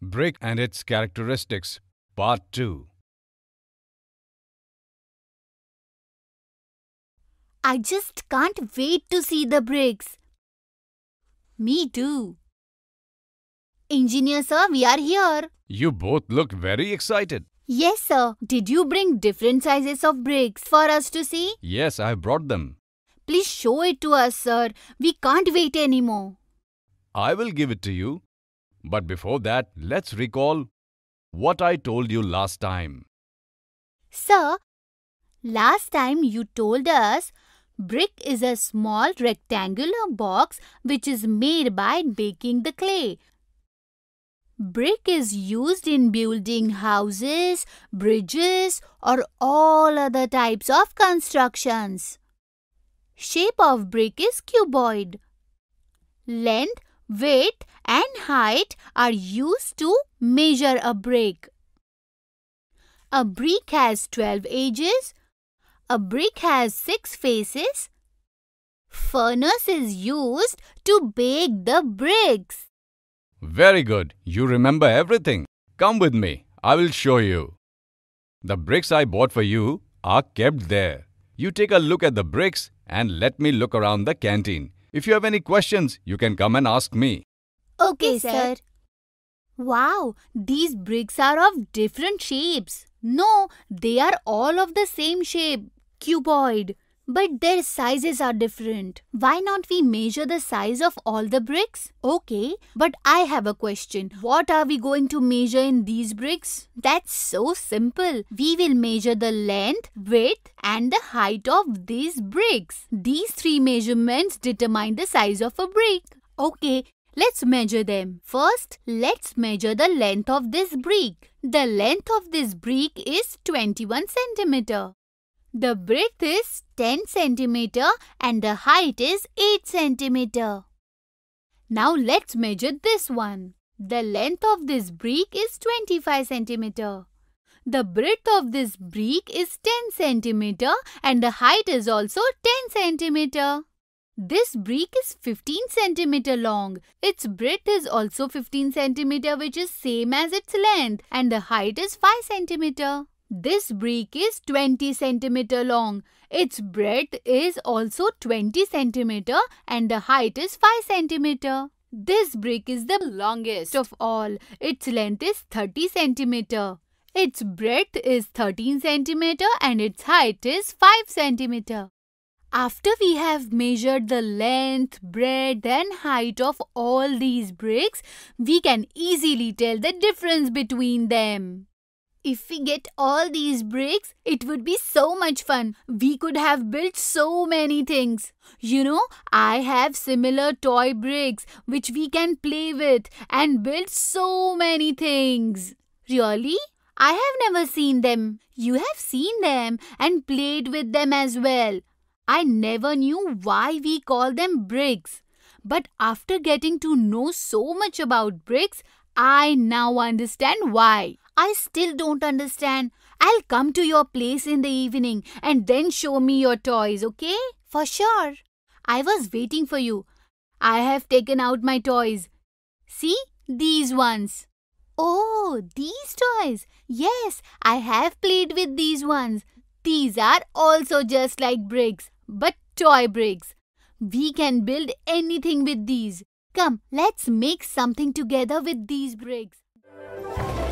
Brick and its characteristics, part 2. I just can't wait to see the bricks. Me too. Engineer sir, we are here. You both look very excited. Yes sir. Did you bring different sizes of bricks for us to see? Yes, I brought them. Please show it to us sir. We can't wait anymore. I will give it to you. But before that, let's recall what I told you last time. Sir, last time you told us brick is a small rectangular box which is made by baking the clay. Brick is used in building houses, bridges or all other types of constructions. Shape of brick is cuboid. Length width and height are used to measure a brick. A brick has 12 edges. A brick has 6 faces. Furnace is used to bake the bricks. Very good. You remember everything. Come with me. I will show you. The bricks I bought for you are kept there. You take a look at the bricks and let me look around the canteen. If you have any questions, you can come and ask me. Okay, sir. Wow, these bricks are of different shapes. No, they are all of the same shape, cuboid. But their sizes are different. Why not we measure the size of all the bricks? Okay, but I have a question. What are we going to measure in these bricks? That's so simple. We will measure the length, width and the height of these bricks. These three measurements determine the size of a brick. Okay, let's measure them. First, let's measure the length of this brick. The length of this brick is 21 centimeter. The breadth is 10 centimeter and the height is 8 centimeter. Now let's measure this one. The length of this brick is 25 centimeter. The breadth of this brick is 10 centimeter and the height is also 10 centimeter. This brick is 15 centimeter long. Its breadth is also 15 centimeter which is same as its length and the height is 5 centimeter. This brick is 20 centimeter long. Its breadth is also 20 centimeter and the height is 5 centimeter. This brick is the longest of all. Its length is 30 centimeter. Its breadth is 13 centimeter and its height is 5 centimeter. After we have measured the length, breadth and height of all these bricks, we can easily tell the difference between them. If we get all these bricks, it would be so much fun. We could have built so many things. You know, I have similar toy bricks which we can play with and build so many things. Really? I have never seen them. You have seen them and played with them as well. I never knew why we call them bricks. But after getting to know so much about bricks, I now understand why. I still don't understand. I'll come to your place in the evening and then show me your toys, okay? For sure. I was waiting for you. I have taken out my toys. See, these ones. Oh, these toys. Yes, I have played with these ones. These are also just like bricks, but toy bricks. We can build anything with these. Come, let's make something together with these bricks.